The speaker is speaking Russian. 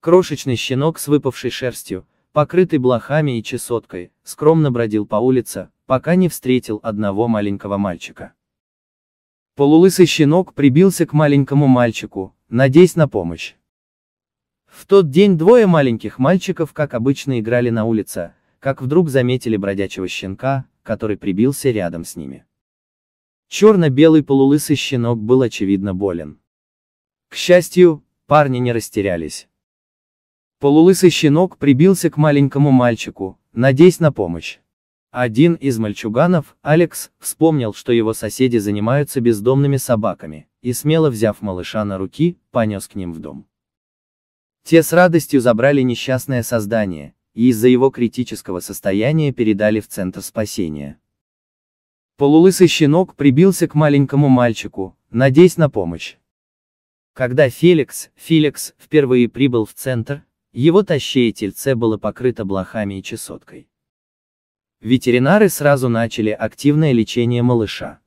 Крошечный щенок с выпавшей шерстью, покрытый блохами и чесоткой, скромно бродил по улице, пока не встретил одного маленького мальчика. Полулысый щенок прибился к маленькому мальчику, надеясь на помощь. В тот день двое маленьких мальчиков, как обычно, играли на улице, как вдруг заметили бродячего щенка, который прибился рядом с ними. Черно-белый полулысый щенок был очевидно болен. К счастью, парни не растерялись. Полулысый щенок прибился к маленькому мальчику, надеясь на помощь. Один из мальчуганов, Алекс, вспомнил, что его соседи занимаются бездомными собаками, и смело взяв малыша на руки, понес к ним в дом. Те с радостью забрали несчастное создание, и из-за его критического состояния передали в Центр спасения. Полулысый щенок прибился к маленькому мальчику, надеясь на помощь. Когда Феликс, Феликс, впервые прибыл в Центр, его таще и тельце было покрыто блохами и чесоткой. Ветеринары сразу начали активное лечение малыша.